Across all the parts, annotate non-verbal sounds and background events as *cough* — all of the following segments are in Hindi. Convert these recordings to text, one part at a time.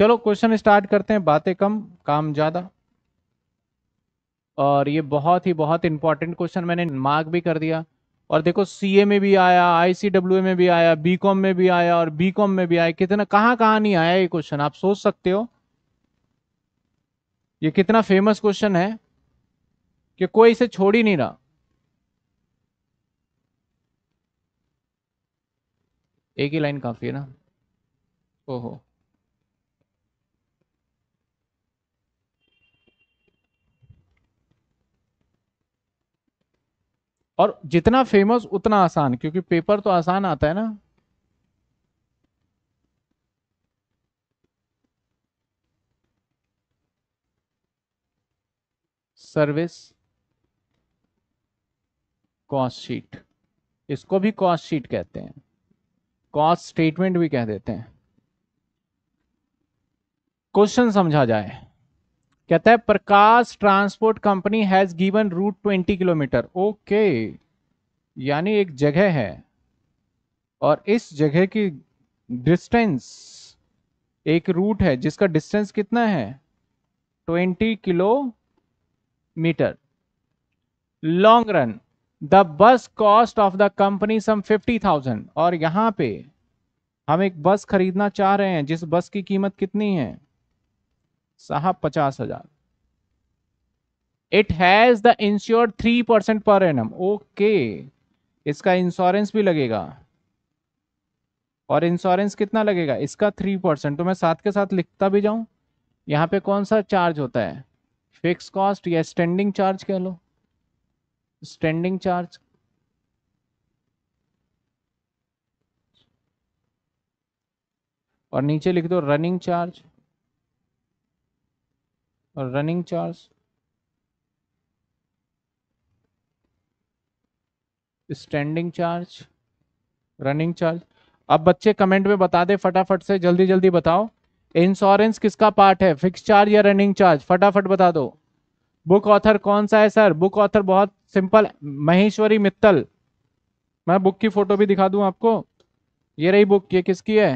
चलो क्वेश्चन स्टार्ट करते हैं बातें कम काम ज़्यादा और ये बहुत ही बहुत इंपॉर्टेंट क्वेश्चन मैंने मार्क भी कर दिया और देखो सीए में भी आया आईसीडब्ल्यू में भी आया बीकॉम में भी आया और बीकॉम में भी आया कितना कहाँ कहाँ नहीं आया ये क्वेश्चन आप सोच सकते हो ये कितना फेमस क्वेश्चन है कि कोई इसे छोड़ ही नहीं रहा एक ही लाइन काफी है ना ओहो और जितना फेमस उतना आसान क्योंकि पेपर तो आसान आता है ना सर्विस कॉस्ट शीट इसको भी कॉस्ट शीट कहते हैं कॉस्ट स्टेटमेंट भी कह देते हैं क्वेश्चन समझा जाए कहता है Prakash transport company has given route twenty kilometre okay यानी एक जगह है और इस जगह की डिस्टेंस एक रूट है जिसका डिस्टेंस कितना है twenty kilometre long run the bus cost of the company some fifty thousand और यहां पे हम एक बस खरीदना चाह रहे हैं जिस बस की कीमत कितनी है साहब पचास हजार it has the insure three percent per annum okay इसका इंश्योरेंस भी लगेगा और इंश्योरेंस कितना लगेगा इसका थ्री परसेंट तो मैं साथ के साथ लिखता भी जाऊं यहां पे कौन सा चार्ज होता है फिक्स कॉस्ट या स्टैंडिंग चार्ज कह लो स्टैंडिंग चार्ज और नीचे लिख दो रनिंग चार्ज और running charge standing charge running charge अब बच्चे कमेंट में बता दे फटाफट से जल्दी जल्दी बताओ इंश्योरेंस किसका पार्ट है फिक्स चार्ज या रनिंग चार्ज फटाफट बता दो बुक ऑथर कौन सा है सर बुक ऑथर बहुत सिंपल महेश्वरी मित्तल मैं बुक की फोटो भी दिखा दूं आपको ये रही बुक ये किसकी है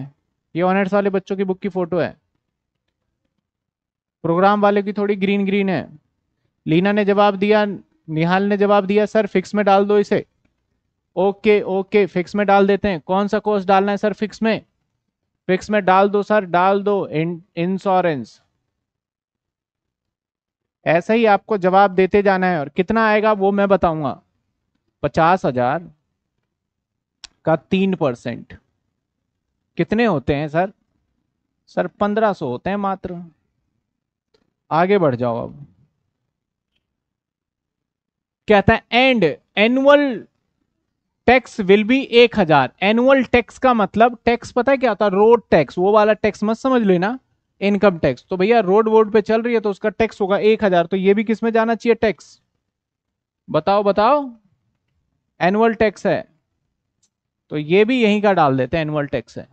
ये ऑनर्स वाले बच्चों की बुक की फोटो है प्रोग्राम वाले की थोड़ी ग्रीन ग्रीन है लीना ने जवाब दिया निहाल ने जवाब दिया सर फिक्स में डाल दो इसे ओके ओके फिक्स में डाल देते हैं कौन सा कोर्स डालना है सर फिक्स में फिक्स में डाल दो सर डाल दो इंश्योरेंस ऐसा ही आपको जवाब देते जाना है और कितना आएगा वो मैं बताऊंगा पचास हजार का तीन परसेंट कितने होते हैं सर सर पंद्रह सौ होते हैं मात्र आगे बढ़ जाओ अब कहता है and annual tax will be एक हजार एनुअल टैक्स का मतलब टैक्स पता है क्या होता है रोड टैक्स वो वाला टैक्स मत समझ लेना इनकम टैक्स तो भैया रोड वोड पे चल रही है तो उसका टैक्स होगा एक हजार तो ये भी किसमें जाना चाहिए टैक्स बताओ बताओ एनुअल टैक्स है तो ये भी यहीं का डाल देते हैं एनुअल टैक्स है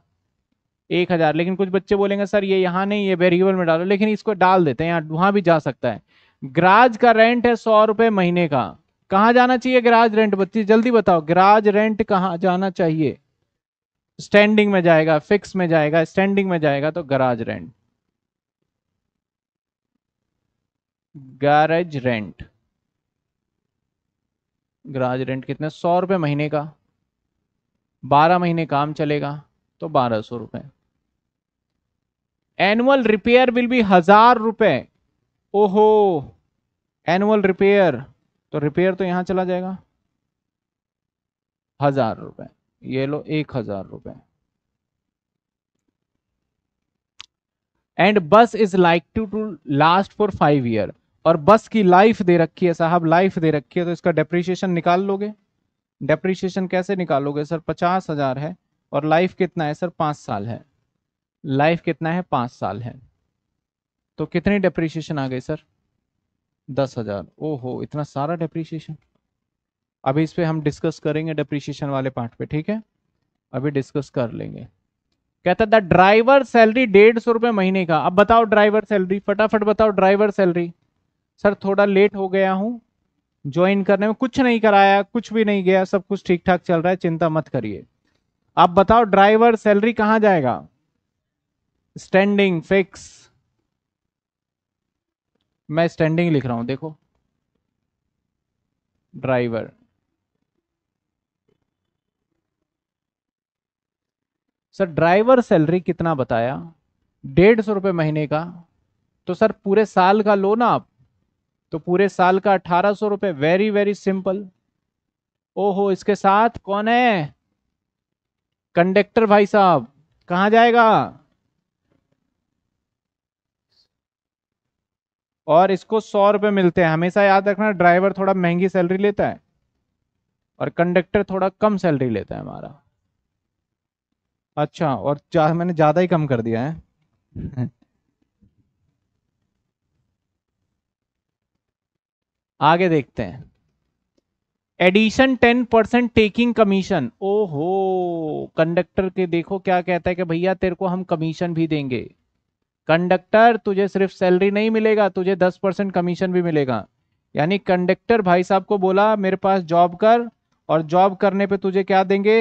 एक हजार लेकिन कुछ बच्चे बोलेंगे सर ये यहाँ नहीं ये वेरिएबल में डालो लेकिन इसको डाल देते हैं यहाँ वहाँ भी जा सकता है ग्राज का रेंट है सौ रुपये महीने का कहाँ जाना चाहिए ग्राज रेंट बच्चे जल्दी बताओ ग्राज रेंट कहाँ जाना चाहिए स्टैंडिंग में जाएगा फिक्स में जाएगा स्टैंडिंग में जाएगा तो garage rent garage rent garage rent कितने सौ रुपये महीने का बारह महीने काम चलेगा तो बारह सौ रुपये एनुअल रिपेयर विल बी हजार रुपए ओहो एनुअल रिपेयर तो रिपेयर तो यहां चला जाएगा हजार रुपए ये लो एक हजार रुपए and bus is like to to last for five year और बस की लाइफ दे रखी है साहब लाइफ दे रखी है तो इसका डेप्रिशिएशन निकाल लोगे डेप्रिशिएशन कैसे निकालोगे सर पचास हजार है और लाइफ कितना है सर पांच साल है लाइफ कितना है पांच साल है तो कितनी डेप्रिसिएशन आ गई सर दस हज़ार ओहो इतना सारा डेप्रिसिएशन अभी इस पर हम डिस्कस करेंगे डेप्रिसिएशन वाले पार्ट पे ठीक है अभी डिस्कस कर लेंगे कहता था ड्राइवर सैलरी डेढ़ सौ रुपये महीने का अब बताओ ड्राइवर सैलरी फटाफट बताओ ड्राइवर सैलरी सर थोड़ा लेट हो गया हूँ ज्वाइन करने में कुछ नहीं कराया कुछ भी नहीं गया सब कुछ ठीक ठाक चल रहा है चिंता मत करिए आप बताओ ड्राइवर सैलरी कहाँ जाएगा स्टैंडिंग फिक्स मैं स्टैंडिंग लिख रहा हूं देखो ड्राइवर सर ड्राइवर सैलरी कितना बताया डेढ़ सौ रुपये महीने का तो सर पूरे साल का लो ना आप तो पूरे साल का अठारह सौ रुपये वेरी वेरी सिंपल ओहो इसके साथ कौन है कंडक्टर भाई साहब कहाँ जाएगा और इसको सौ रुपये मिलते हैं हमेशा याद रखना ड्राइवर थोड़ा महंगी सैलरी लेता है और कंडक्टर थोड़ा कम सैलरी लेता है हमारा अच्छा और जा, मैंने ज़्यादा ही कम कर दिया है *laughs* आगे देखते हैं addition ten percent taking commission ओहो कंडक्टर के देखो क्या कहता है कि भैया तेरे को हम कमीशन भी देंगे कंडक्टर तुझे सिर्फ सैलरी नहीं मिलेगा तुझे दस परसेंट कमीशन भी मिलेगा यानी कंडक्टर भाई साहब को बोला मेरे पास जॉब कर और जॉब करने पे तुझे क्या देंगे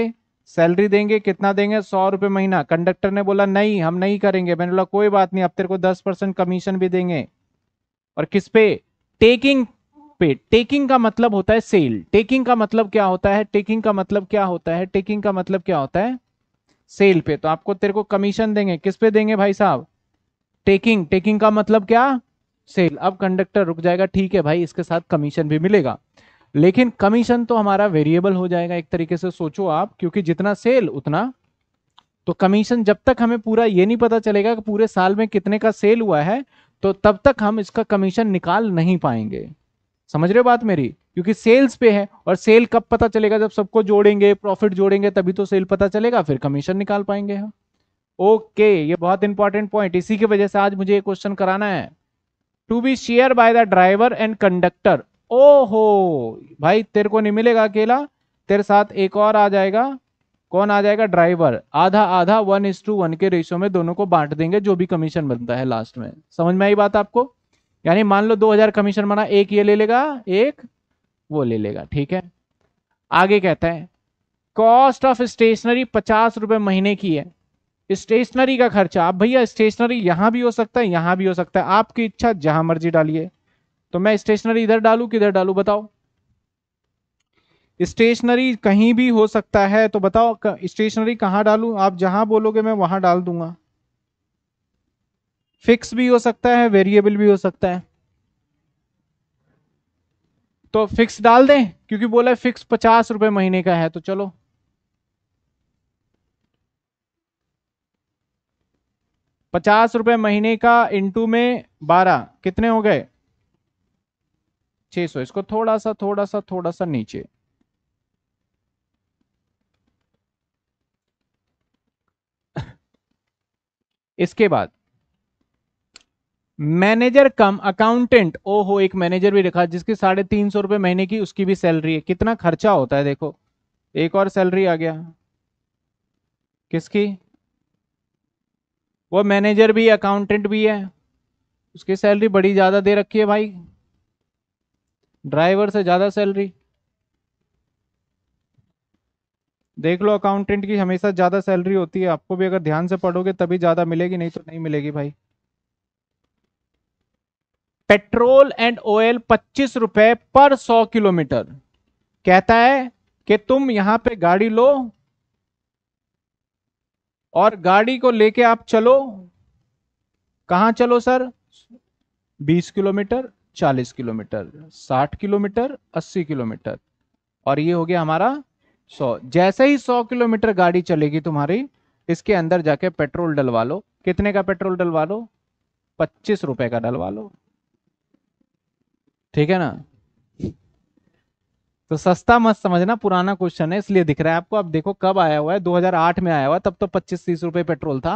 सैलरी देंगे कितना देंगे सौ रुपये महीना कंडक्टर ने बोला नहीं हम नहीं करेंगे मैंने बोला कोई बात नहीं अब तेरे को दस परसेंट कमीशन भी देंगे और किस पे टेकिंग पे टेकिंग का मतलब होता है सेल टेकिंग का मतलब क्या होता है टेकिंग का मतलब क्या होता है टेकिंग का मतलब क्या होता है सेल पे तो आपको तेरे को कमीशन देंगे किस पे देंगे भाई साहब टेकिंग टेकिंग का मतलब क्या सेल अब कंडक्टर रुक जाएगा ठीक है भाई इसके साथ कमीशन भी मिलेगा लेकिन कमीशन तो हमारा वेरिएबल हो जाएगा एक तरीके से सोचो आप क्योंकि जितना सेल उतना तो कमीशन जब तक हमें पूरा ये नहीं पता चलेगा कि पूरे साल में कितने का सेल हुआ है तो तब तक हम इसका कमीशन निकाल नहीं पाएंगे समझ रहे हो बात मेरी क्योंकि सेल्स पे है और सेल कब पता चलेगा जब सबको जोड़ेंगे प्रॉफिट जोड़ेंगे तभी तो सेल पता चलेगा फिर कमीशन निकाल पाएंगे हम ओके okay, ये बहुत इंपॉर्टेंट पॉइंट इसी की वजह से आज मुझे ये क्वेश्चन कराना है to be share by the driver and conductor ओहो भाई तेरे को नहीं मिलेगा अकेला तेरे साथ एक और आ जाएगा कौन आ जाएगा ड्राइवर आधा आधा वन इज टू वन के रेशियो में दोनों को बांट देंगे जो भी कमीशन बनता है लास्ट में समझ में आई बात आपको यानी मान लो हजार कमीशन बना एक ये ले लेगा एक वो ले लेगा ठीक है आगे कहता है कॉस्ट ऑफ स्टेशनरी पचास रुपए महीने की है स्टेशनरी का खर्चा आप भैया स्टेशनरी यहाँ भी हो सकता है यहाँ भी हो सकता है आपकी इच्छा जहां मर्जी डालिए तो मैं स्टेशनरी इधर डालू किधर डालू बताओ स्टेशनरी कहीं भी हो सकता है तो बताओ स्टेशनरी कहाँ डालू आप जहां बोलोगे मैं वहां डाल दूंगा फिक्स भी हो सकता है वेरिएबल भी हो सकता है तो फिक्स डाल दें क्योंकि बोला फिक्स पचास रुपए महीने का है तो चलो पचास रुपये महीने का इंटू में बारह कितने हो गए सौ इसको थोड़ा सा थोड़ा सा थोड़ा सा नीचे इसके बाद मैनेजर कम अकाउंटेंट ओ हो एक मैनेजर भी रखा जिसकी साढ़े तीन सौ रुपए महीने की उसकी भी सैलरी है कितना खर्चा होता है देखो एक और सैलरी आ गया किसकी वो मैनेजर भी अकाउंटेंट भी है उसकी सैलरी बड़ी ज़्यादा दे रखी है भाई ड्राइवर से ज़्यादा सैलरी देख लो अकाउंटेंट की हमेशा ज़्यादा सैलरी होती है आपको भी अगर ध्यान से पढ़ोगे तभी ज़्यादा मिलेगी नहीं तो नहीं मिलेगी भाई पेट्रोल एंड ऑयल पच्चीस रुपए पर सौ किलोमीटर कहता है कि तुम यहाँ पे गाड़ी लो और गाड़ी को लेके आप चलो कहाँ चलो sir 20 kilometre 40 kilometre 60 kilometre 80 kilometre और ये हो गया हमारा 100 जैसे ही 100 किलोमीटर गाड़ी चलेगी तुम्हारी इसके अंदर जाके पेट्रोल डलवा लो कितने का पेट्रोल डलवा लो पच्चीस रुपए का डलवा लो ठीक है ना तो सस्ता मत समझना पुराना क्वेश्चन है इसलिए दिख रहा है आपको आप देखो कब आया हुआ है 2008 में आया हुआ तब तो पच्चीस तीस रुपए पेट्रोल था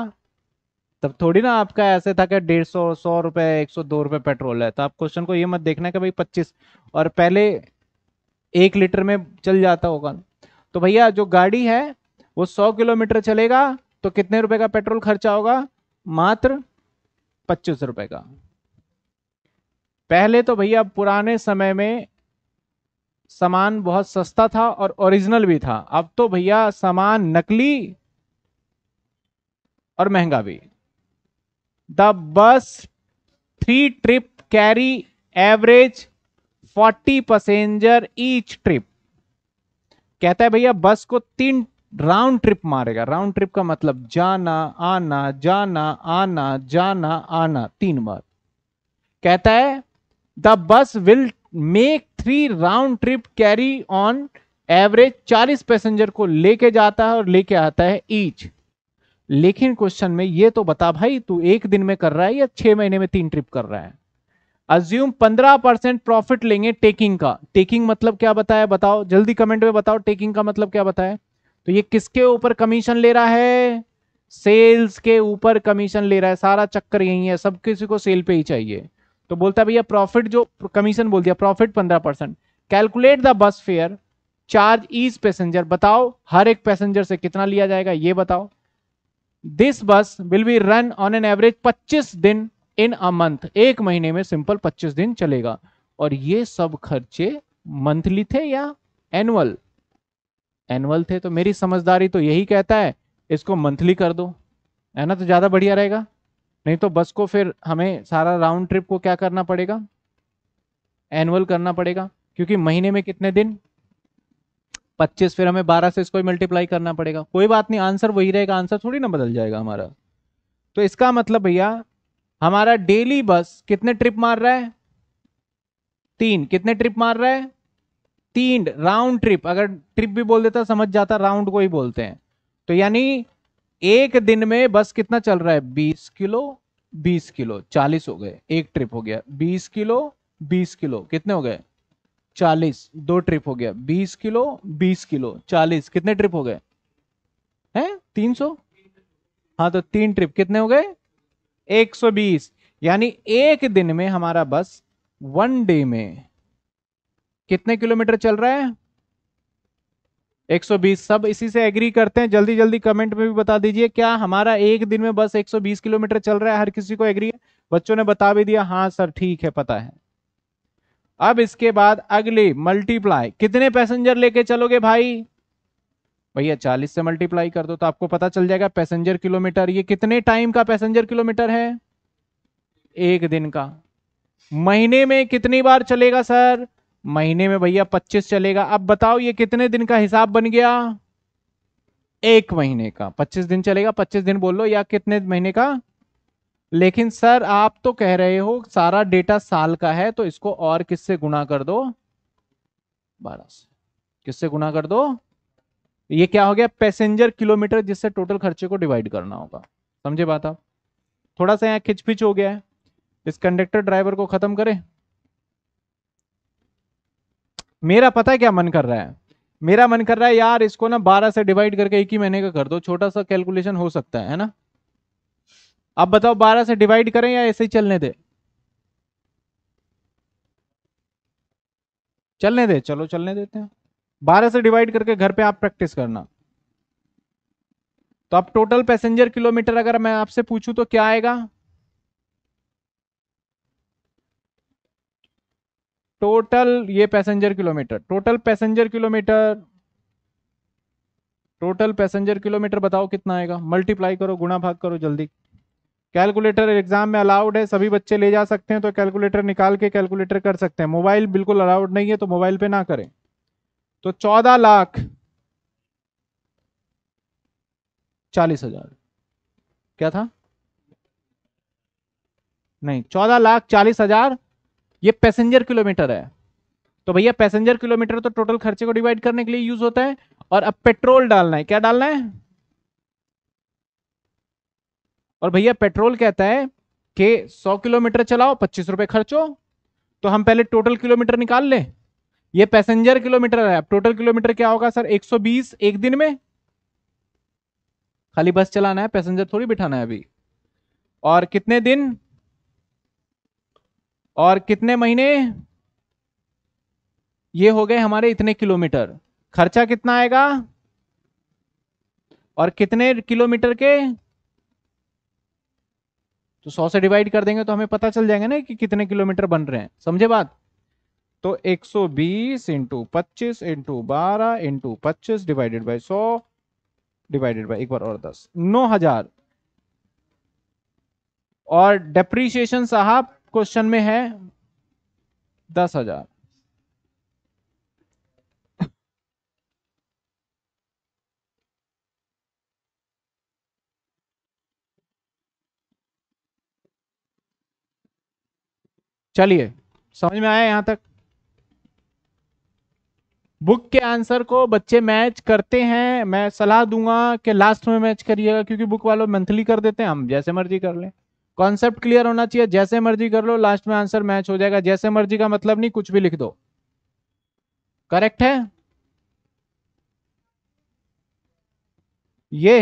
तब थोड़ी ना आपका ऐसे था कि डेढ़ सौ सौ रुपए एक सौ दो रुपए पेट्रोल है तो आप क्वेश्चन को ये मत देखना कि भाई पच्चीस और पहले एक लीटर में चल जाता होगा तो भैया जो गाड़ी है वो सौ किलोमीटर चलेगा तो कितने रुपए का पेट्रोल खर्चा होगा मात्र पच्चीस रुपए का पहले तो भैया पुराने समय में सामान बहुत सस्ता था और ओरिजिनल भी था अब तो भैया सामान नकली और महंगा भी the bus three trip carry average forty passenger each trip कहता है भैया बस को तीन राउंड ट्रिप मारेगा राउंड ट्रिप का मतलब जाना आना जाना आना जाना आना तीन बार कहता है the bus will make three round trip carry on average 40 passenger को लेके जाता है और लेके आता है ईच लेकिन क्वेश्चन में ये तो बता भाई तू एक दिन में कर रहा है या छह महीने में तीन ट्रिप कर रहा है अज्यूम 15 परसेंट प्रॉफिट लेंगे टेकिंग का टेकिंग मतलब क्या बताया बताओ जल्दी कमेंट में बताओ टेकिंग का मतलब क्या बताया तो ये किसके ऊपर कमीशन ले रहा है सेल्स के ऊपर कमीशन ले रहा है सारा चक्कर यही है सब किसी को सेल पे ही चाहिए तो बोलता है भैया प्रॉफिट जो कमीशन बोल दिया प्रॉफिट पंद्रह percent calculate the bus fare charge is passenger बताओ हर एक पैसेंजर से कितना लिया जाएगा ये बताओ this bus will be run on an average 25 दिन इन अ मंथ एक महीने में सिंपल 25 दिन चलेगा और ये सब खर्चे मंथली थे या एनुअल एनुअल थे तो मेरी समझदारी तो यही कहता है इसको मंथली कर दो है ना तो ज्यादा बढ़िया रहेगा नहीं तो बस को फिर हमें सारा राउंड ट्रिप को क्या करना पड़ेगा एनुअल करना पड़ेगा क्योंकि महीने में कितने दिन 25 फिर हमें 12 से इसको मल्टीप्लाई करना पड़ेगा कोई बात नहीं आंसर वही रहेगा आंसर थोड़ी ना बदल जाएगा हमारा तो इसका मतलब भैया हमारा डेली बस कितने ट्रिप मार रहा है तीन कितने ट्रिप मार रहा है तीन राउंड ट्रिप अगर ट्रिप भी बोल देता समझ जाता राउंड को ही बोलते हैं तो यानी एक दिन में बस कितना चल रहा है बीस किलो बीस किलो चालीस हो गए एक ट्रिप हो गया बीस किलो बीस किलो कितने हो गए चालीस दो ट्रिप हो गया बीस किलो बीस किलो चालीस कितने ट्रिप हो गए हैं तीन सौ हाँ तो तीन ट्रिप कितने हो गए एक सौ बीस यानी एक दिन में हमारा बस वन डे में कितने किलोमीटर चल रहा है 120 सब इसी से एग्री करते हैं जल्दी जल्दी कमेंट में भी बता दीजिए क्या हमारा एक दिन में बस 120 किलोमीटर चल रहा है हर किसी को एग्री है बच्चों ने बता भी दिया हाँ सर ठीक है पता है अब इसके बाद अगली मल्टीप्लाई कितने पैसेंजर लेके चलोगे भाई भैया चालीस से मल्टीप्लाई कर दो तो आपको पता चल जाएगा पैसेंजर किलोमीटर ये कितने टाइम का पैसेंजर किलोमीटर है एक दिन का महीने में कितनी बार चलेगा सर महीने में भैया पच्चीस चलेगा अब बताओ ये कितने दिन का हिसाब बन गया एक महीने का पच्चीस दिन चलेगा पच्चीस दिन बोल लो या कितने महीने का लेकिन सर आप तो कह रहे हो सारा डेटा साल का है तो इसको और किससे गुणा कर दो बारह से किससे गुणा कर दो ये क्या हो गया पैसेंजर किलोमीटर जिससे टोटल खर्चे को डिवाइड करना होगा समझे बात आप थोड़ा सा यहाँ खिचपिच हो गया है इस कंडक्टर ड्राइवर को खत्म करें मेरा पता है क्या मन कर रहा है मेरा मन कर रहा है यार इसको ना बारह से डिवाइड करके एक ही महीने का कर दो छोटा सा कैलकुलेशन हो सकता है है ना अब बताओ बारह से डिवाइड करें या ऐसे ही चलने दे चलने दे चलो चलने देते हैं बारह से डिवाइड करके घर पे आप प्रैक्टिस करना तो आप टोटल पैसेंजर किलोमीटर अगर मैं आपसे पूछूं तो क्या आएगा टोटल ये passenger kilometre total passenger kilometre total passenger kilometre बताओ कितना आएगा मल्टीप्लाई करो गुणा भाग करो जल्दी कैलकुलेटर एग्जाम में अलाउड है सभी बच्चे ले जा सकते हैं तो कैलकुलेटर निकाल के कैलकुलेटर कर सकते हैं मोबाइल बिल्कुल अलाउड नहीं है तो मोबाइल पे ना करें तो चौदह लाख चालीस हजार क्या था नहीं चौदह लाख चालीस हजार ये पैसेंजर किलोमीटर है तो भैया पैसेंजर किलोमीटर तो टोटल खर्चे को डिवाइड करने के लिए यूज होता है और अब पेट्रोल डालना है क्या डालना है और भैया पेट्रोल कहता है कि 100 किलोमीटर चलाओ पच्चीस रुपए खर्चो तो हम पहले टोटल किलोमीटर निकाल लें ये पैसेंजर किलोमीटर है अब टोटल किलोमीटर क्या होगा सर 120 एक दिन में खाली बस चलाना है पैसेंजर थोड़ी बिठाना है अभी और कितने दिन और कितने महीने ये हो गए हमारे इतने किलोमीटर खर्चा कितना आएगा और कितने किलोमीटर के तो सौ से डिवाइड कर देंगे तो हमें पता चल जाएगा ना कि कितने किलोमीटर बन रहे हैं समझे बात तो 120 सौ बीस इंटू पच्चीस इंटू बारह इंटू पच्चीस डिवाइडेड बाई सौ डिवाइडेड बाई एक बार और दस नौ हजार और डेप्रीशिएशन साहब क्वेश्चन में है दस हजार चलिए समझ में आया यहां तक बुक के आंसर को बच्चे मैच करते हैं मैं सलाह दूंगा कि लास्ट में मैच करिएगा क्योंकि बुक वालों मंथली कर देते हैं हम जैसे मर्जी कर लें कॉन्सेप्ट क्लियर होना चाहिए जैसे मर्जी कर लो लास्ट में आंसर मैच हो जाएगा जैसे मर्जी का मतलब नहीं कुछ भी लिख दो करेक्ट है ये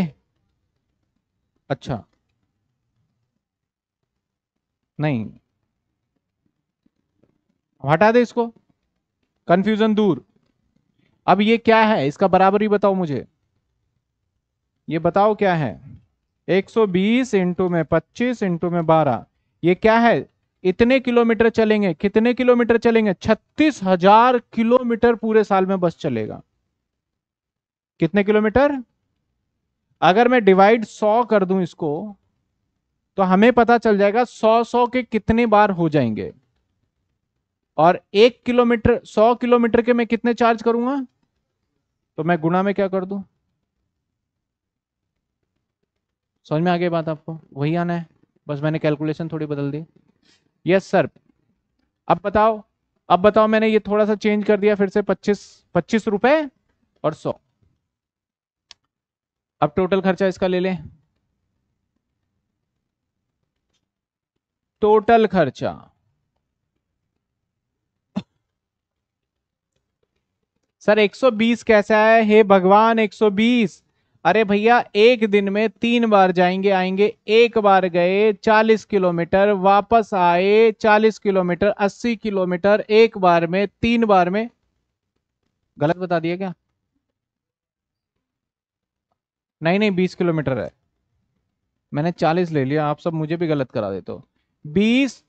अच्छा नहीं हटा दे इसको कंफ्यूजन दूर अब ये क्या है इसका बराबरी बताओ मुझे ये बताओ क्या है एक सौ बीस इंटू में पच्चीस इंटू में बारह ये क्या है इतने किलोमीटर चलेंगे कितने किलोमीटर चलेंगे छत्तीस हजार किलोमीटर पूरे साल में बस चलेगा कितने किलोमीटर अगर मैं डिवाइड सौ कर दूं इसको तो हमें पता चल जाएगा सौ सौ के कितने बार हो जाएंगे और एक किलोमीटर सौ किलोमीटर के मैं कितने चार्ज करूंगा तो मैं गुणा में क्या कर दूं समझ में आ गई बात आपको वही आना है बस मैंने कैलकुलेशन थोड़ी बदल दी यस सर अब बताओ अब बताओ मैंने ये थोड़ा सा चेंज कर दिया फिर से पच्चीस पच्चीस रुपए और सौ अब टोटल खर्चा इसका ले लें टोटल खर्चा सर 120 कैसा है हे भगवान 120 अरे भैया एक दिन में तीन बार जाएंगे आएंगे एक बार गए 40 किलोमीटर वापस आए 40 किलोमीटर 80 किलोमीटर एक बार में तीन बार में गलत बता दिया क्या नहीं नहीं 20 किलोमीटर है मैंने 40 ले लिया आप सब मुझे भी गलत करा देते हो 20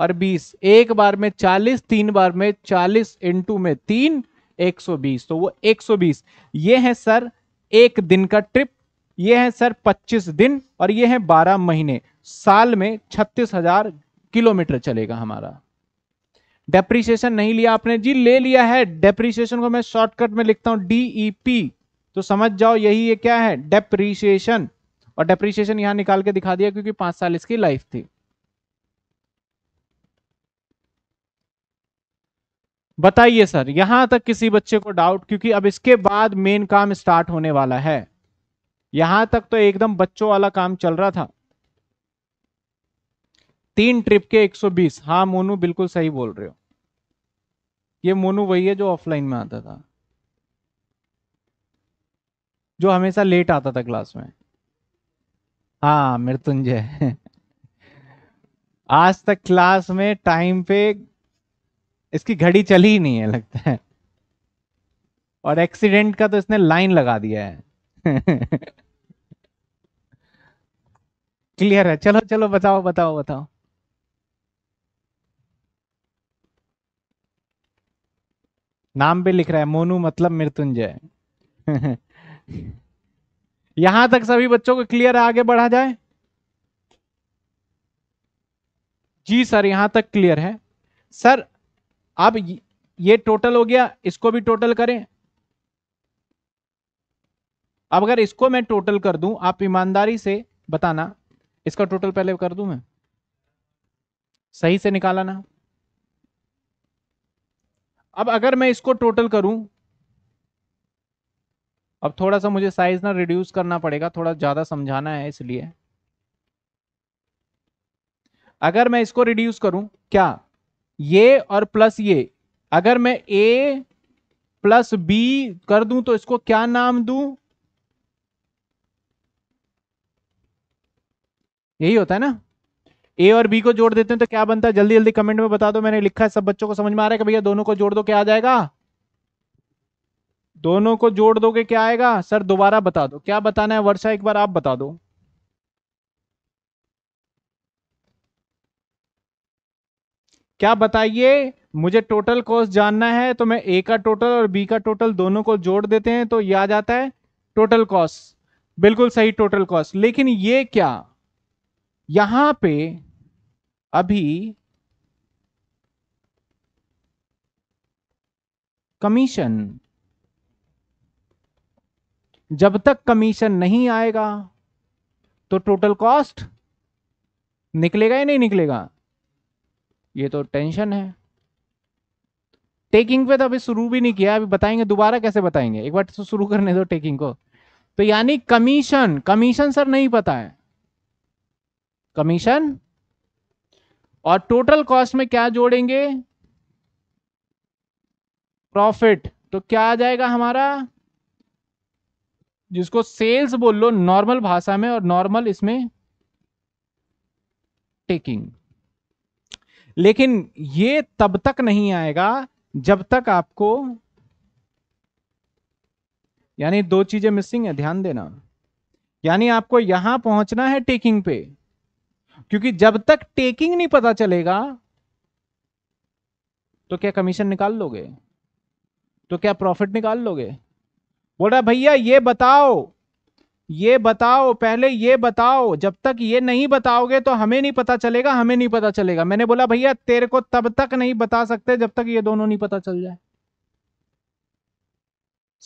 और 20 एक बार में 40 तीन बार में 40 इंटू में तीन 120 तो वो 120 ये है सर एक दिन का ट्रिप ये है सर 25 दिन और ये है 12 महीने साल में 36,000 किलोमीटर चलेगा हमारा डेप्रीसिएशन नहीं लिया आपने जी ले लिया है डेप्रीसिएशन को मैं शॉर्टकट में लिखता हूं डीईपी e तो समझ जाओ यही ये क्या है डेप्रीसिएशन और डेप्रीसिएशन यहां निकाल के दिखा दिया क्योंकि पांच साल इसकी लाइफ थी बताइए सर यहां तक किसी बच्चे को डाउट क्योंकि अब इसके बाद मेन काम स्टार्ट होने वाला है यहां तक तो एकदम बच्चों वाला काम चल रहा था तीन ट्रिप के 120 हाँ मोनू बिल्कुल सही बोल रहे हो ये मोनू वही है जो ऑफलाइन में आता था जो हमेशा लेट आता था क्लास में हाँ मृत्युंजय *laughs* आज तक क्लास में टाइम पे इसकी घड़ी चली ही नहीं है लगता है और एक्सीडेंट का तो इसने लाइन लगा दिया है क्लियर है चलो चलो बताओ बताओ बताओ नाम पे लिख रहा है मोनू मतलब मृत्युंजय यहां तक सभी बच्चों को क्लियर है आगे बढ़ा जाए जी सर यहां तक क्लियर है सर अब ये टोटल हो गया इसको भी टोटल करें अब अगर इसको मैं टोटल कर दूं आप ईमानदारी से बताना इसका टोटल पहले कर दूं मैं सही से निकाला ना अब अगर मैं इसको टोटल करूं अब थोड़ा सा मुझे साइज ना रिड्यूस करना पड़ेगा थोड़ा ज्यादा समझाना है इसलिए अगर मैं इसको रिड्यूस करूं क्या ये और प्लस ये अगर मैं ए प्लस बी कर दूं तो इसको क्या नाम दूं यही होता है ना ए और बी को जोड़ देते हैं तो क्या बनता है जल्दी जल्दी कमेंट में बता दो मैंने लिखा है सब बच्चों को समझ में आ रहा है कि भैया दोनों को जोड़ दो क्या आ जाएगा दोनों को जोड़ दोगे क्या आएगा सर दोबारा बता दो क्या बताना है वर्षा एक बार आप बता दो क्या बताइए मुझे टोटल कॉस्ट जानना है तो मैं ए का टोटल और बी का टोटल दोनों को जोड़ देते हैं तो यह आ जाता है टोटल कॉस्ट बिल्कुल सही टोटल कॉस्ट लेकिन ये क्या यहां पे अभी कमीशन जब तक कमीशन नहीं आएगा तो टोटल कॉस्ट निकलेगा या नहीं निकलेगा ये तो टेंशन है टेकिंग पे तो अभी शुरू भी नहीं किया अभी बताएंगे दोबारा कैसे बताएंगे एक बार तो शुरू करने दो टेकिंग को तो यानी कमीशन कमीशन सर नहीं पता है कमीशन और टोटल कॉस्ट में क्या जोड़ेंगे प्रॉफिट तो क्या आ जाएगा हमारा जिसको सेल्स बोल लो नॉर्मल भाषा में और नॉर्मल इसमें टेकिंग लेकिन ये तब तक नहीं आएगा जब तक आपको यानी दो चीजें मिसिंग है ध्यान देना यानी आपको यहां पहुंचना है टेकिंग पे क्योंकि जब तक टेकिंग नहीं पता चलेगा तो क्या कमीशन निकाल लोगे तो क्या प्रॉफिट निकाल लोगे बोला भैया ये बताओ ये बताओ पहले ये बताओ जब तक ये नहीं बताओगे तो हमें नहीं पता चलेगा हमें नहीं पता चलेगा मैंने बोला भैया तेरे को तब तक नहीं बता सकते जब तक ये दोनों नहीं पता चल जाए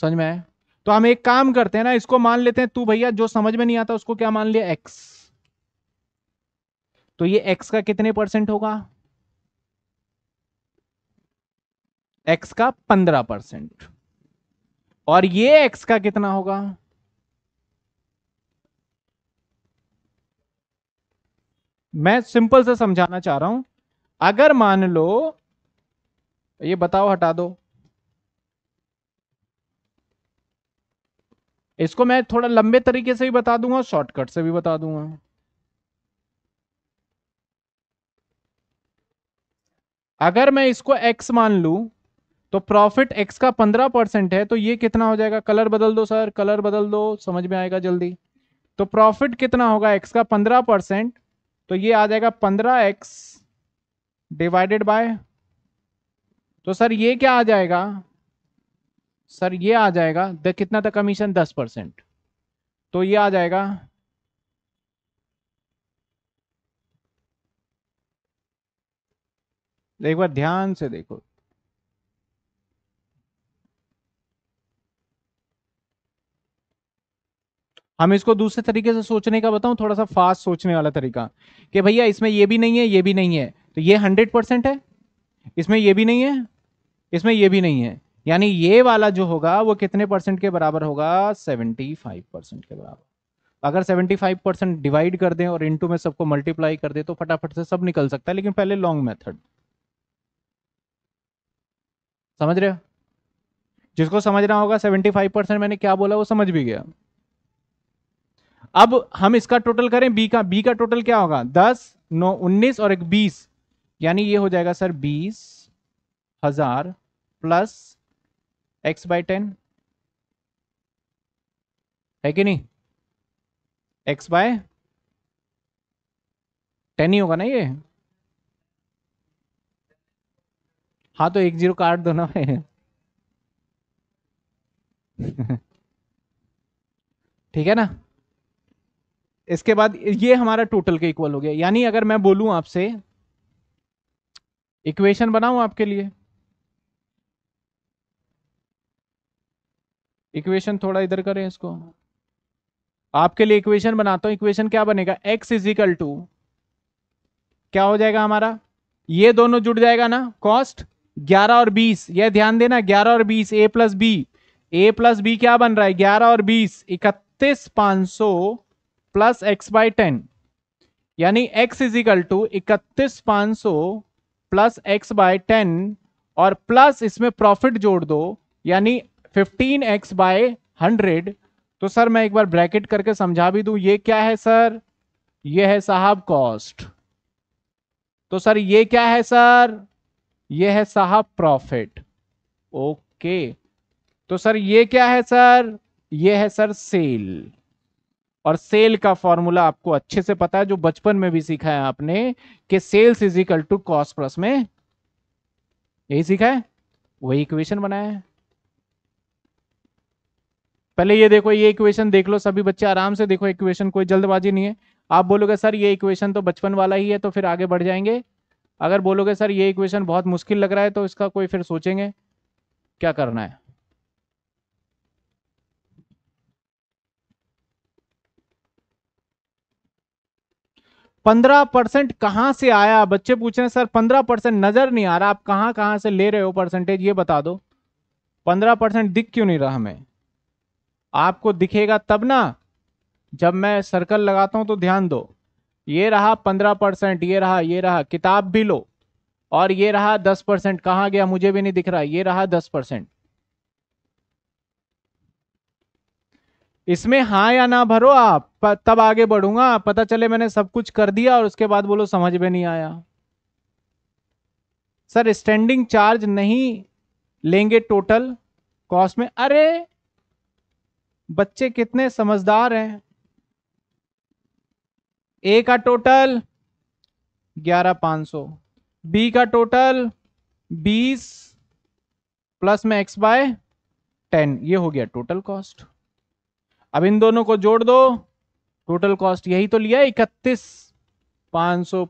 समझ में तो हम एक काम करते हैं ना इसको मान लेते हैं तू भैया जो समझ में नहीं आता उसको क्या मान लिया एक्स तो ये एक्स का कितने परसेंट होगा एक्स का पंद्रह परसेंट और ये एक्स का कितना होगा मैं सिंपल से समझाना चाह रहा हूं अगर मान लो ये बताओ हटा दो इसको मैं थोड़ा लंबे तरीके से भी बता दूंगा शॉर्टकट से भी बता दूंगा अगर मैं इसको x मान लू तो प्रॉफिट x का 15 परसेंट है तो ये कितना हो जाएगा कलर बदल दो सर कलर बदल दो समझ में आएगा जल्दी तो प्रॉफिट कितना होगा x का 15 परसेंट तो ये आ जाएगा पंद्रह एक्स डिवाइडेड बाय तो सर ये क्या आ जाएगा सर ये आ जाएगा द कितना था कमीशन दस परसेंट तो ये आ जाएगा एक बार ध्यान से देखो हम इसको दूसरे तरीके से सोचने का बताऊं थोड़ा सा फास्ट सोचने वाला तरीका कि भैया इसमें ये भी नहीं है ये भी नहीं है तो ये हंड्रेड परसेंट है इसमें ये भी नहीं है इसमें ये भी नहीं है यानी ये वाला जो होगा वो कितने परसेंट के बराबर होगा सेवेंटी फाइव परसेंट के बराबर अगर सेवेंटी फाइव परसेंट डिवाइड कर दें और इनटू में सबको मल्टीप्लाई कर दें तो फटाफट से सब निकल सकता है लेकिन पहले लॉन्ग मेथड समझ रहे हो जिसको समझ रहा होगा फाइव परसेंट मैंने क्या बोला वो समझ भी गया अब हम इसका टोटल करें बी का बी का टोटल क्या होगा दस नौ उन्नीस और एक बीस यानी ये हो जाएगा सर बीस हजार प्लस एक्स बाय टेन है कि नहीं एक्स बाय टेन ही होगा ना ये हाँ तो एक जीरो काट दो ना *laughs* ठीक है ना इसके बाद ये हमारा टोटल के इक्वल हो गया यानी अगर मैं बोलूं आपसे इक्वेशन बनाऊं आपके लिए इक्वेशन थोड़ा इधर करें इसको आपके लिए इक्वेशन बनाता हूं इक्वेशन क्या बनेगा एक्स इजिकल टू क्या हो जाएगा हमारा ये दोनों जुड़ जाएगा ना कॉस्ट 11 और 20 यह ध्यान देना 11 और 20 A plus B A plus B क्या बन रहा है 11 और 20 इकतीस पांच सौ प्लस एक्स बाय टेन यानी एक्स इजिकल टू इकतीस पाँच सौ प्लस एक्स बाय टेन और प्लस इसमें प्रॉफिट जोड़ दो यानी फिफ्टीन एक्स बाय हंड्रेड तो सर मैं एक बार ब्रैकेट करके समझा भी दूं ये क्या है सर ये है साहब कॉस्ट तो सर ये क्या है सर ये है साहब प्रॉफिट ओके तो सर ये क्या है सर ये है सर सेल और सेल का फॉर्मूला आपको अच्छे से पता है जो बचपन में भी सीखा है आपने कि sales is equal to cost plus में यही सीखा है वही इक्वेशन बनाया है पहले ये देखो ये इक्वेशन देख लो सभी बच्चे आराम से देखो इक्वेशन कोई जल्दबाजी नहीं है आप बोलोगे सर ये इक्वेशन तो बचपन वाला ही है तो फिर आगे बढ़ जाएंगे अगर बोलोगे सर ये इक्वेशन बहुत मुश्किल लग रहा है तो इसका कोई फिर सोचेंगे क्या करना है पंद्रह परसेंट कहाँ से आया बच्चे पूछ रहे हैं सर पंद्रह परसेंट नजर नहीं आ रहा आप कहाँ कहाँ से ले रहे हो परसेंटेज ये बता दो पंद्रह परसेंट दिख क्यों नहीं रहा हमें आपको दिखेगा तब ना जब मैं सर्कल लगाता हूँ तो ध्यान दो ये रहा पंद्रह परसेंट ये रहा ये रहा किताब भी लो और ये रहा दस परसेंट कहाँ गया मुझे भी नहीं दिख रहा ये रहा दस परसेंट इसमें हाँ या ना भरो आप तब आगे बढ़ूंगा पता चले मैंने सब कुछ कर दिया और उसके बाद बोलो समझ में नहीं आया सर स्टैंडिंग चार्ज नहीं लेंगे टोटल कॉस्ट में अरे बच्चे कितने समझदार हैं ए का टोटल ग्यारह पाँच सौ बी का टोटल बीस प्लस में एक्स बाय टेन ये हो गया टोटल कॉस्ट अब इन दोनों को जोड़ दो टोटल कॉस्ट यही तो लिया इकतीस पांच सौ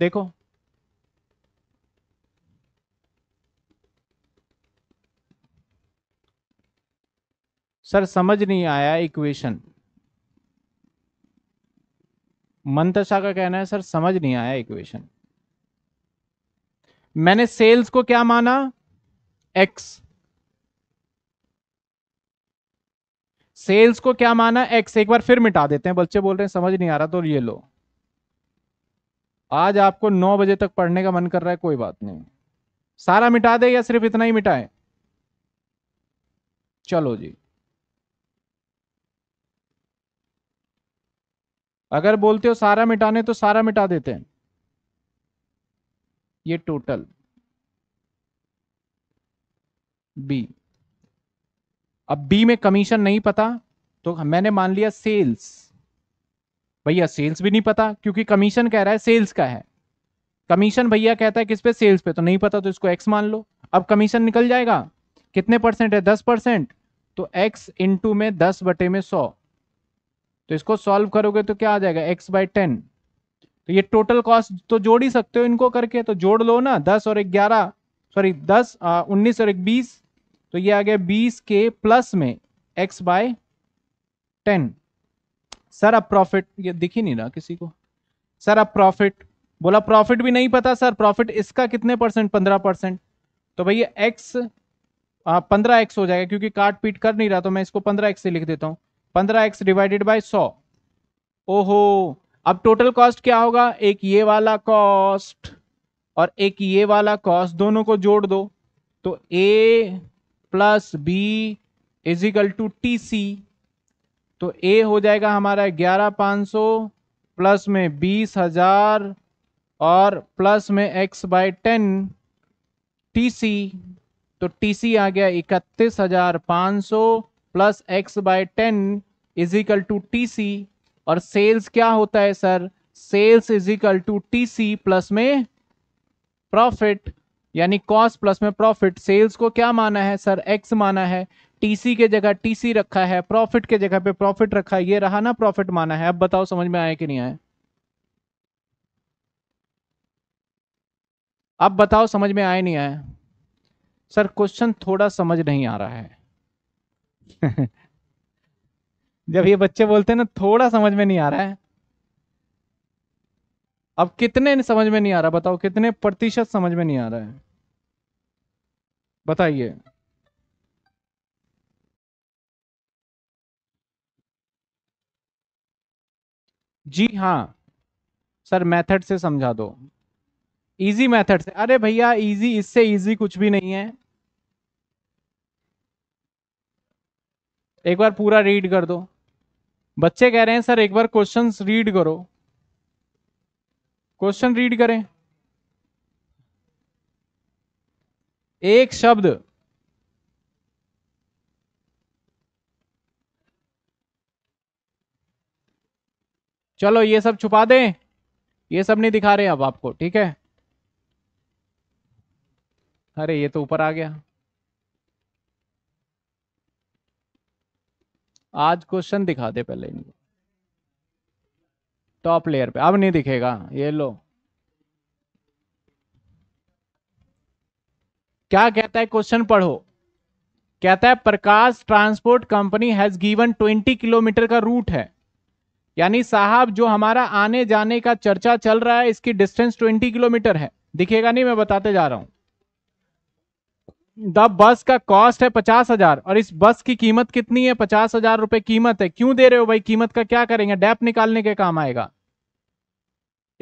देखो सर समझ नहीं आया इक्वेशन मंतशा का कहना है सर समझ नहीं आया इक्वेशन मैंने सेल्स को क्या माना एक्स सेल्स को क्या माना एक्स एक बार फिर मिटा देते हैं बच्चे बोल रहे हैं समझ नहीं आ रहा तो ये लो आज आपको नौ बजे तक पढ़ने का मन कर रहा है कोई बात नहीं सारा मिटा दे या सिर्फ इतना ही मिटाए चलो जी अगर बोलते हो सारा मिटाने तो सारा मिटा देते हैं ये टोटल बी अब बी में कमीशन नहीं पता तो मैंने मान लिया सेल्स भैया सेल्स भी नहीं पता क्योंकि कमीशन कह रहा है सेल्स का है कमीशन भैया कहता है किस पे सेल्स पे तो नहीं पता तो इसको एक्स मान लो अब कमीशन निकल जाएगा कितने परसेंट है दस परसेंट तो एक्स इंटू में दस बटे में सौ तो इसको सॉल्व करोगे तो क्या आ जाएगा एक्स बाय टेन तो ये टोटल कॉस्ट तो जोड़ ही सकते हो इनको करके तो जोड़ लो ना दस और ग्यारह सॉरी दस उन्नीस और बीस तो ये आ गया बीस के प्लस में एक्स बाय टेन सर अब प्रॉफिट ये दिख ही नहीं रहा किसी को सर अब प्रॉफिट बोला प्रॉफिट भी नहीं पता सर प्रॉफिट इसका कितने परसेंट पंद्रह परसेंट तो भैया एक्स पंद्रह एक्स हो जाएगा क्योंकि काट पीट कर नहीं रहा तो मैं इसको पंद्रह एक्स से लिख देता हूँ पंद्रह एक्स डिवाइडेड बाई सौ ओहो अब टोटल कॉस्ट क्या होगा एक ये वाला कॉस्ट और एक ये वाला कॉस्ट दोनों को जोड़ दो तो A plus B equal to T C तो ए हो जाएगा हमारा ग्यारह पाँच सौ प्लस में बीस हजार और प्लस में x by ten T C तो टी सी आ गया इकतीस हजार पाँच सौ plus x by ten equal to T C और सेल्स क्या होता है sir sales equal to T C plus में प्रॉफिट यानी कॉस्ट प्लस में प्रॉफिट सेल्स को क्या माना है सर एक्स माना है टीसी के जगह टीसी रखा है प्रॉफिट के जगह पे प्रॉफिट रखा है ये रहा ना प्रॉफिट माना है अब बताओ समझ में आया कि नहीं आया अब बताओ समझ में आया नहीं आया सर क्वेश्चन थोड़ा समझ नहीं आ रहा है *laughs* जब ये बच्चे बोलते हैं ना थोड़ा समझ में नहीं आ रहा है अब कितने समझ में नहीं आ रहा बताओ कितने प्रतिशत समझ में नहीं आ रहा है बताइए जी हाँ सर मेथड से समझा दो इजी मेथड से अरे भैया इजी इससे इजी कुछ भी नहीं है एक बार पूरा रीड कर दो बच्चे कह रहे हैं सर एक बार क्वेश्चंस रीड करो क्वेश्चन रीड करें एक शब्द चलो ये सब छुपा दें ये सब नहीं दिखा रहे अब आपको ठीक है अरे ये तो ऊपर आ गया आज क्वेश्चन दिखा दे पहले इनको टॉप लेयर पे अब नहीं दिखेगा ये लो क्या कहता है क्वेश्चन पढ़ो कहता है Prakash transport company has given 20 kilometre का रूट है यानी साहब जो हमारा आने जाने का चर्चा चल रहा है इसकी डिस्टेंस 20 किलोमीटर है दिखेगा नहीं मैं बताते जा रहा हूं द बस का कॉस्ट है पचास हजार और इस बस की कीमत कितनी है पचास हजार रुपए कीमत है क्यों दे रहे हो भाई कीमत का क्या करेंगे डैप निकालने के काम आएगा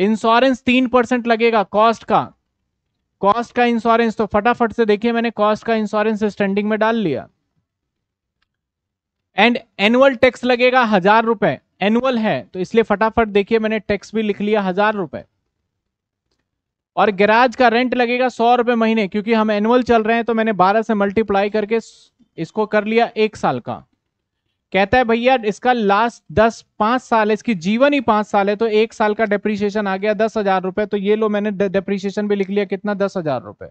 इंश्योरेंस तीन परसेंट लगेगा कॉस्ट का कॉस्ट का इंश्योरेंस तो फटाफट से देखिए मैंने कॉस्ट का इंश्योरेंस स्टैंडिंग में डाल लिया एंड एनुअल टैक्स लगेगा हजार रुपए एनुअल है तो इसलिए फटाफट देखिए मैंने टैक्स भी लिख लिया हजार रुपए और गैराज का रेंट लगेगा सौ रुपये महीने क्योंकि हम एनुअल चल रहे हैं तो मैंने बारह से मल्टीप्लाई करके इसको कर लिया एक साल का कहता है भैया इसका लास्ट दस पांच साल इसकी जीवन ही पांच साल है तो एक साल का डेप्रीशिएशन आ गया दस हजार रुपए तो ये लो मैंने डेप्रीशिएशन भी लिख लिया कितना दस हजार रुपए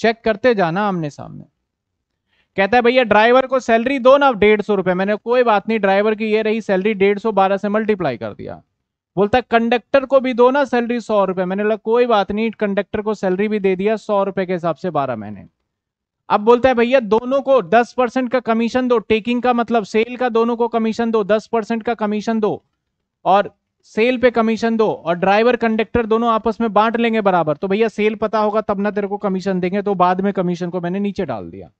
चेक करते जाना आमने सामने कहता है भैया ड्राइवर को सैलरी दो ना डेढ़ सौ रुपए मैंने कोई बात नहीं ड्राइवर की ये रही सैलरी डेढ़ सौ बारह से मल्टीप्लाई कर दिया बोलता है कंडक्टर को भी दो ना सैलरी सौ रुपए मैंने बोला कोई बात नहीं कंडक्टर को सैलरी भी दे दिया सौ रुपए के हिसाब से बारह महीने अब बोलता है भैया दोनों को दस परसेंट का कमीशन दो टेकिंग का मतलब सेल का दोनों को कमीशन दो दस परसेंट का कमीशन दो और सेल पे कमीशन दो और ड्राइवर कंडक्टर दोनों आपस में बांट लेंगे बराबर तो भैया सेल पता होगा तब ना तेरे को कमीशन देंगे तो बाद में कमीशन को मैंने नीचे डाल दिया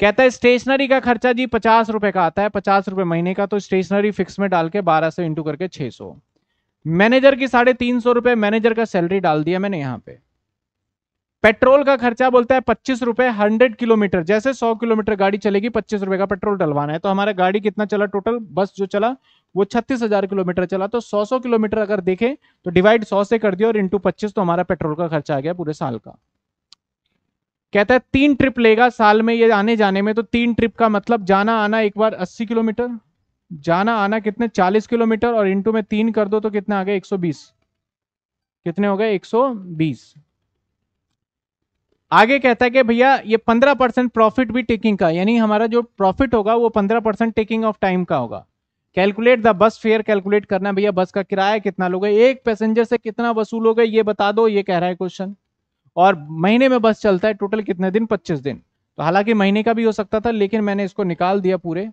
कहता है स्टेशनरी का खर्चा जी पचास रुपए का आता है पचास रुपए महीने का तो स्टेशनरी फिक्स में डाल के बारह सौ इंटू करके छह सौ मैनेजर की साढ़े तीन सौ रुपए मैनेजर का सैलरी डाल दिया मैंने यहाँ पे पेट्रोल का खर्चा बोलता है पच्चीस रुपए हंड्रेड किलोमीटर जैसे सौ किलोमीटर गाड़ी चलेगी पच्चीस रुपए का पेट्रोल डलवाना है तो हमारा गाड़ी कितना चला टोटल बस जो चला वो छत्तीस हजार किलोमीटर चला तो सौ सौ किलोमीटर अगर देखें तो डिवाइड सौ से कर दिया और इंटू पच्चीस तो हमारा पेट्रोल का खर्चा आ गया पूरे साल का कहता है तीन ट्रिप लेगा साल में ये आने जाने में तो तीन ट्रिप का मतलब जाना आना एक बार अस्सी किलोमीटर जाना आना कितने चालीस किलोमीटर और इंटू में तीन कर दो तो कितने आ गए एक सौ बीस कितने हो गए एक सौ बीस आगे कहता है कि भैया ये पंद्रह परसेंट प्रॉफिट भी टेकिंग का यानी हमारा जो प्रॉफिट होगा वो पंद्रह परसेंट टेकिंग ऑफ टाइम का होगा calculate the bus fare calculate करना भैया बस का किराया कितना लोगे एक पैसेंजर से कितना वसूलोगे ये बता दो ये कह रहा है क्वेश्चन और महीने में बस चलता है टोटल कितने दिन पच्चीस दिन तो हालांकि महीने का भी हो सकता था लेकिन मैंने इसको निकाल दिया पूरे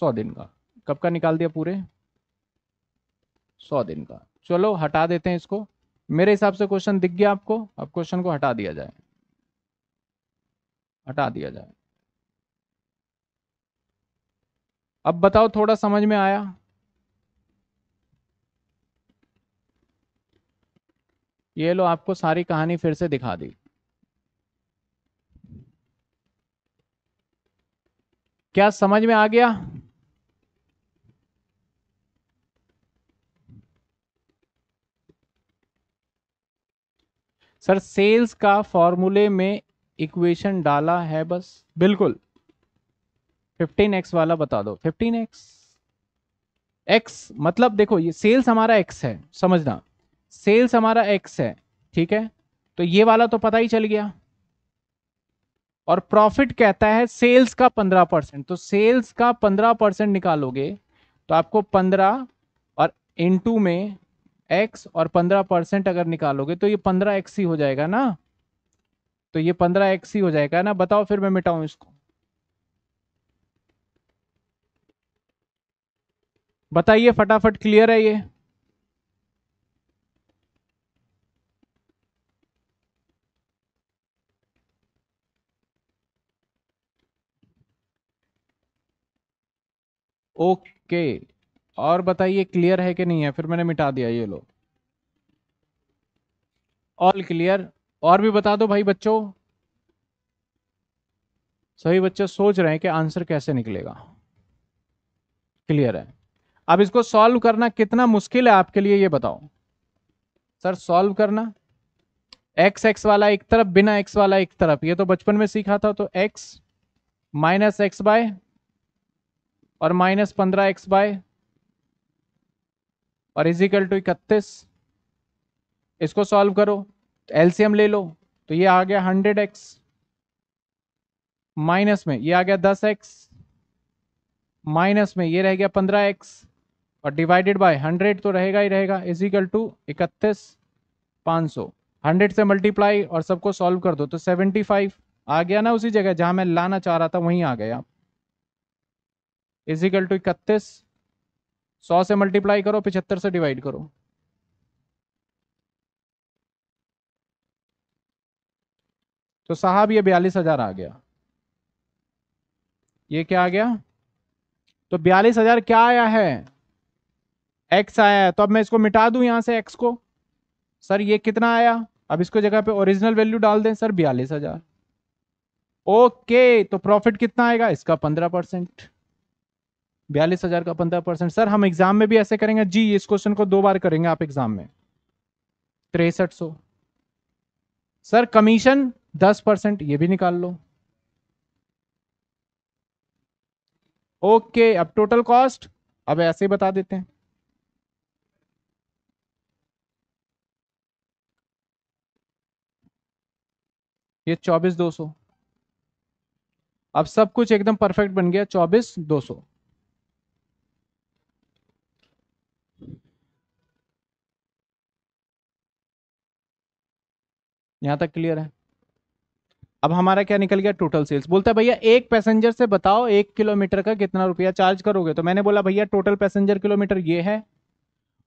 सौ दिन का कब का निकाल दिया पूरे सौ दिन का चलो हटा देते हैं इसको मेरे हिसाब से क्वेश्चन दिख गया आपको अब क्वेश्चन को हटा दिया जाए हटा दिया जाए अब बताओ थोड़ा समझ में आया ये लो आपको सारी कहानी फिर से दिखा दी क्या समझ में आ गया सर सेल्स का फॉर्मूले में इक्वेशन डाला है बस बिल्कुल 15x वाला बता दो 15x x मतलब देखो ये सेल्स हमारा x है समझना सेल्स हमारा एक्स है ठीक है तो ये वाला तो पता ही चल गया और प्रॉफिट कहता है सेल्स का पंद्रह परसेंट तो सेल्स का पंद्रह परसेंट निकालोगे तो आपको पंद्रह और इनटू में एक्स और पंद्रह परसेंट अगर निकालोगे तो ये पंद्रह एक्स ही हो जाएगा ना तो ये पंद्रह एक्स ही हो जाएगा ना बताओ फिर मैं मिटाऊं इसको बताइए फटाफट क्लियर है ये ओके और बताइए क्लियर है कि नहीं है फिर मैंने मिटा दिया ये लो ऑल क्लियर और भी बता दो भाई बच्चों सभी बच्चे सोच रहे हैं कि आंसर कैसे निकलेगा क्लियर है अब इसको सॉल्व करना कितना मुश्किल है आपके लिए ये बताओ सर सॉल्व करना एक्स एक्स वाला एक तरफ बिना एक्स वाला एक तरफ ये तो बचपन में सीखा था तो एक्स माइनस एक्स बाय और माइनस पंद्रह एक्स बाय और इजिकल टू इकतीस इसको सॉल्व करो तो एलसीएम ले लो तो ये आ गया हंड्रेड एक्स माइनस में ये आ गया दस एक्स माइनस में ये रह गया पंद्रह एक्स और डिवाइडेड बाय हंड्रेड तो रहेगा ही रहेगा इजिकल टू इकतीस पाँच सौ हंड्रेड से मल्टीप्लाई और सबको सॉल्व कर दो तो सेवेंटी फाइव आ गया ना उसी जगह जहां मैं लाना चाह रहा था वहीं आ गया इजिकल टू इकतीस सौ से मल्टीप्लाई करो पिछहत्तर से डिवाइड करो तो साहब ये बयालीस हजार आ गया ये क्या आ गया तो बयालीस हजार क्या आया है एक्स आया है तो अब मैं इसको मिटा दूं यहां से एक्स को सर ये कितना आया अब इसको जगह पे ओरिजिनल वैल्यू डाल दें सर बयालीस हजार ओके तो प्रॉफिट कितना आएगा इसका पंद्रह परसेंट बयालीस हजार का पंद्रह परसेंट सर हम एग्जाम में भी ऐसे करेंगे जी इस क्वेश्चन को दो बार करेंगे आप एग्जाम में तिरसठ सौ सर कमीशन दस परसेंट ये भी निकाल लो ओके अब टोटल कॉस्ट अब ऐसे ही बता देते हैं ये चौबीस दो सौ अब सब कुछ एकदम परफेक्ट बन गया चौबीस दो सौ यहाँ तक क्लियर है अब हमारा क्या निकल गया टोटल सेल्स बोलता है भैया एक पैसेंजर से बताओ एक किलोमीटर का कितना रुपया चार्ज करोगे तो मैंने बोला भैया टोटल पैसेंजर किलोमीटर ये है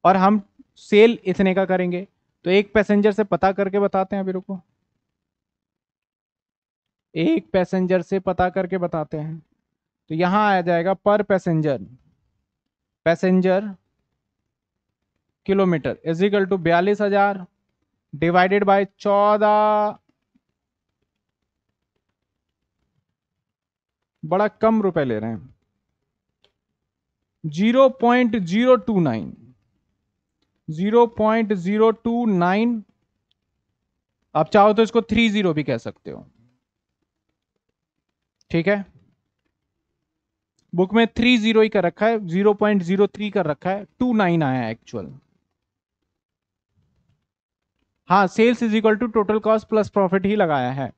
और हम सेल इतने का करेंगे तो एक पैसेंजर से पता करके बताते हैं अभी रुको एक पैसेंजर से पता करके बताते हैं तो यहां आ जाएगा पर passenger passenger kilometre equal to बयालीस हजार डिवाइडेड बाय चौदह बड़ा कम रुपए ले रहे हैं zero point zero two nine zero point zero two nine आप चाहो तो इसको थ्री जीरो भी कह सकते हो ठीक है बुक में थ्री जीरो ही कर रखा है जीरो पॉइंट जीरो थ्री कर रखा है टू नाइन आया एक्चुअल हाँ sales is equal to total cost plus profit ही लगाया है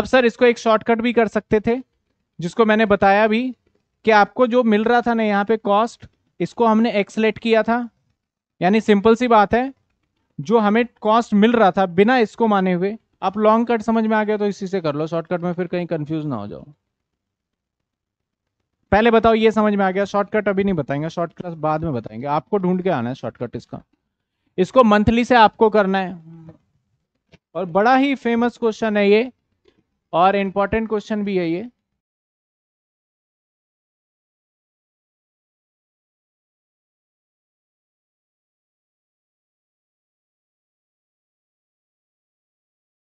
अब सर इसको एक शॉर्टकट भी कर सकते थे जिसको मैंने बताया भी कि आपको जो मिल रहा था ना यहाँ पे कॉस्ट इसको हमने एक्सलेट किया था यानी सिंपल सी बात है जो हमें कॉस्ट मिल रहा था बिना इसको माने हुए आप लॉन्ग कट समझ में आ गया तो इसी से कर लो शॉर्टकट में फिर कहीं कंफ्यूज ना हो जाओ पहले बताओ ये समझ में आ गया शॉर्टकट अभी नहीं बताएंगे शॉर्टकट बाद में बताएंगे आपको ढूंढ के आना है शॉर्टकट इसका इसको मंथली से आपको करना है और बड़ा ही फेमस क्वेश्चन है ये और इम्पॉर्टेंट क्वेश्चन भी है ये